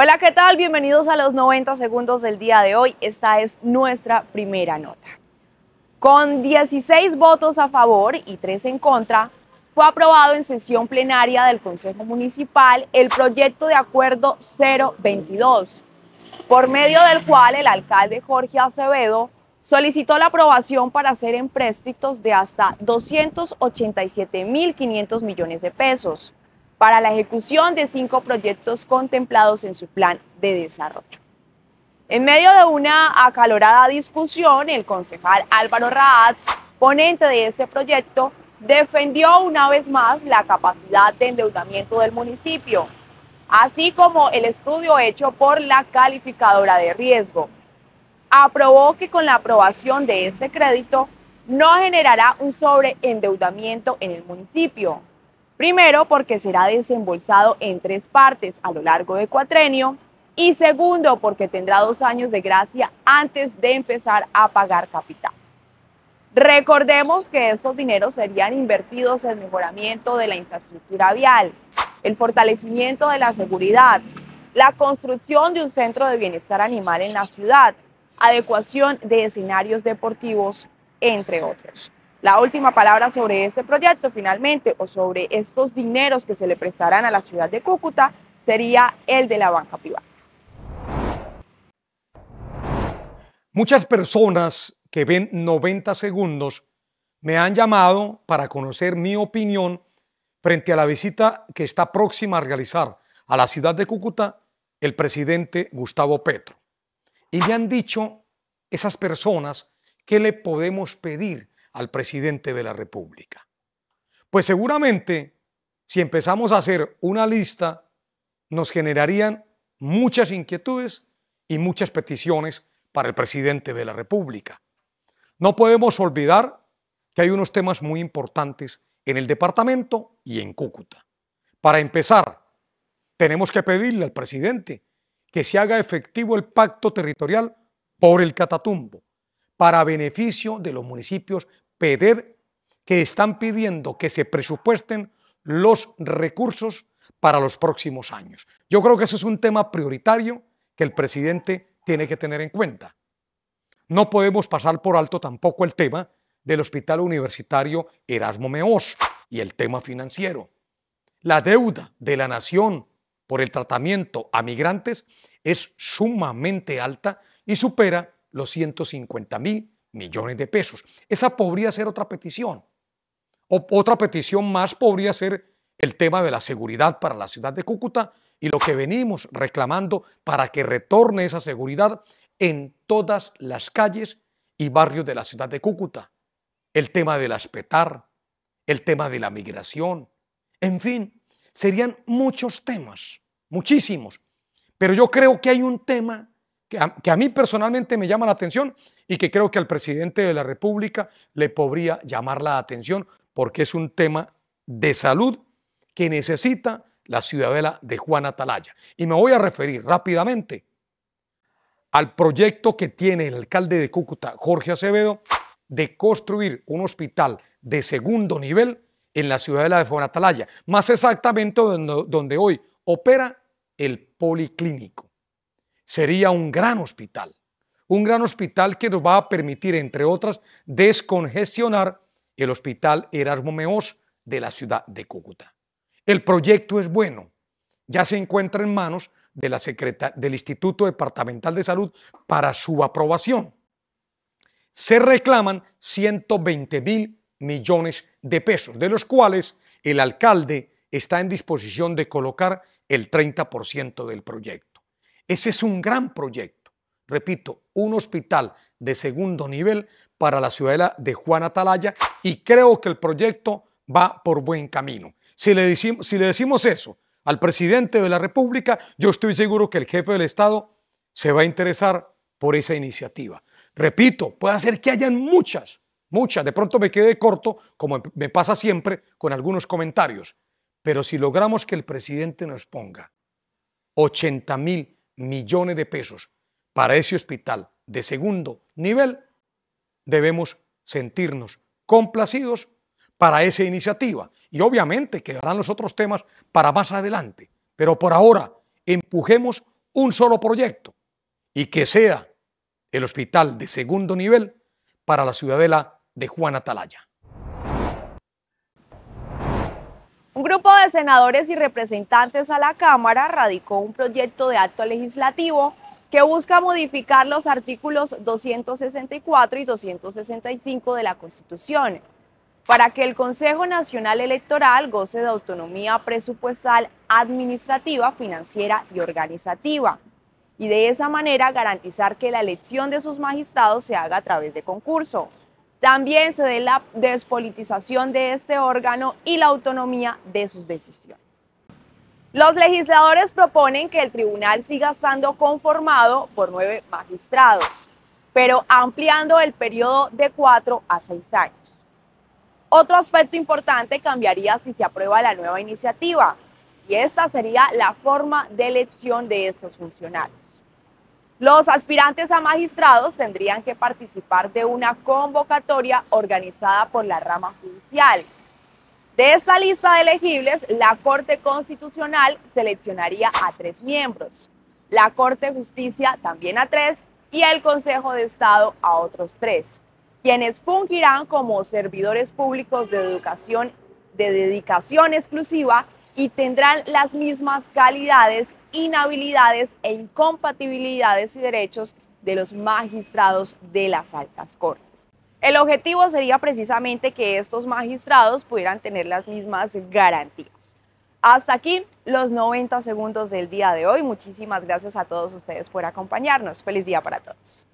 Hola, ¿qué tal? Bienvenidos a los 90 segundos del día de hoy. Esta es nuestra primera nota. Con 16 votos a favor y 3 en contra, fue aprobado en sesión plenaria del Consejo Municipal el proyecto de acuerdo 022, por medio del cual el alcalde Jorge Acevedo solicitó la aprobación para hacer empréstitos de hasta 287.500 millones de pesos para la ejecución de cinco proyectos contemplados en su plan de desarrollo. En medio de una acalorada discusión, el concejal Álvaro Raad, ponente de ese proyecto, defendió una vez más la capacidad de endeudamiento del municipio, así como el estudio hecho por la calificadora de riesgo. Aprobó que con la aprobación de ese crédito no generará un sobreendeudamiento en el municipio, Primero, porque será desembolsado en tres partes a lo largo de cuatrenio. Y segundo, porque tendrá dos años de gracia antes de empezar a pagar capital. Recordemos que estos dineros serían invertidos en mejoramiento de la infraestructura vial, el fortalecimiento de la seguridad, la construcción de un centro de bienestar animal en la ciudad, adecuación de escenarios deportivos, entre otros la última palabra sobre este proyecto finalmente o sobre estos dineros que se le prestarán a la ciudad de Cúcuta sería el de la banca privada. Muchas personas que ven 90 segundos me han llamado para conocer mi opinión frente a la visita que está próxima a realizar a la ciudad de Cúcuta el presidente Gustavo Petro. Y me han dicho esas personas que le podemos pedir al presidente de la República. Pues seguramente, si empezamos a hacer una lista, nos generarían muchas inquietudes y muchas peticiones para el presidente de la República. No podemos olvidar que hay unos temas muy importantes en el departamento y en Cúcuta. Para empezar, tenemos que pedirle al presidente que se haga efectivo el pacto territorial por el Catatumbo para beneficio de los municipios PEDED e que están pidiendo que se presupuesten los recursos para los próximos años. Yo creo que ese es un tema prioritario que el presidente tiene que tener en cuenta. No podemos pasar por alto tampoco el tema del Hospital Universitario Erasmo Meos y el tema financiero. La deuda de la nación por el tratamiento a migrantes es sumamente alta y supera los 150 mil millones de pesos. Esa podría ser otra petición. O, otra petición más podría ser el tema de la seguridad para la ciudad de Cúcuta y lo que venimos reclamando para que retorne esa seguridad en todas las calles y barrios de la ciudad de Cúcuta. El tema del aspetar, el tema de la migración, en fin, serían muchos temas, muchísimos. Pero yo creo que hay un tema que a, mí personalmente me llama la atención y que creo que al presidente de la República le podría llamar la atención porque es un tema de salud que necesita la ciudadela de Juan Atalaya. Y me voy a referir rápidamente al proyecto que tiene el alcalde de Cúcuta, Jorge Acevedo, de construir un hospital de segundo nivel en la ciudadela de Juan Atalaya, más exactamente donde hoy opera el Policlínico sería un gran hospital. Un gran hospital que nos va a permitir, entre otras, descongestionar el hospital Erasmo Meos de la ciudad de Cúcuta. El proyecto es bueno, ya se encuentra en manos de la del Instituto Departamental de Salud para su aprobación. Se reclaman 120 mil millones de pesos, de los cuales el alcalde está en disposición de colocar el 30% del proyecto. Ese es un gran proyecto. Repito, un hospital de segundo nivel para la ciudadela de Juan Atalaya y creo que el proyecto va por buen camino. Si le, decimos, eso al presidente de la República, yo estoy seguro que el jefe del Estado se va a interesar por esa iniciativa. Repito, puede ser que hayan muchas, muchas. De pronto me quedé corto, como me pasa siempre con algunos comentarios. Pero si logramos que el presidente nos ponga 80 mil millones de pesos para ese hospital de segundo nivel, debemos sentirnos complacidos para esa iniciativa. Y obviamente quedarán los otros temas para más adelante, pero por ahora empujemos un solo proyecto y que sea el hospital de segundo nivel para la ciudadela de Juan Atalaya. Un grupo de senadores y representantes a la Cámara radicó un proyecto de acto legislativo que busca modificar los artículos 264 y 265 de la Constitución para que el Consejo Nacional Electoral goce de autonomía presupuestal, administrativa, financiera y organizativa, y de esa manera garantizar que la elección de sus magistrados se haga a través de concurso. También se dé la despolitización de este órgano y la autonomía de sus decisiones. Los legisladores proponen que el tribunal siga estando conformado por nueve magistrados, pero ampliando el periodo de cuatro a seis años. Otro aspecto importante cambiaría si se aprueba la nueva iniciativa, y esta sería la forma de elección de estos funcionarios. Los aspirantes a magistrados tendrían que participar de una convocatoria organizada por la rama judicial. De esta lista de elegibles, la Corte Constitucional seleccionaría a tres miembros, la Corte de Justicia también a tres y el Consejo de Estado a otros tres, quienes fungirán como servidores públicos de educación de dedicación exclusiva y tendrán las mismas calidades, inhabilidades e incompatibilidades y derechos de los magistrados de las altas cortes. El objetivo sería precisamente que estos magistrados pudieran tener las mismas garantías. Hasta aquí los 90 segundos del día de hoy. Muchísimas gracias a todos ustedes por acompañarnos. Feliz día para todos.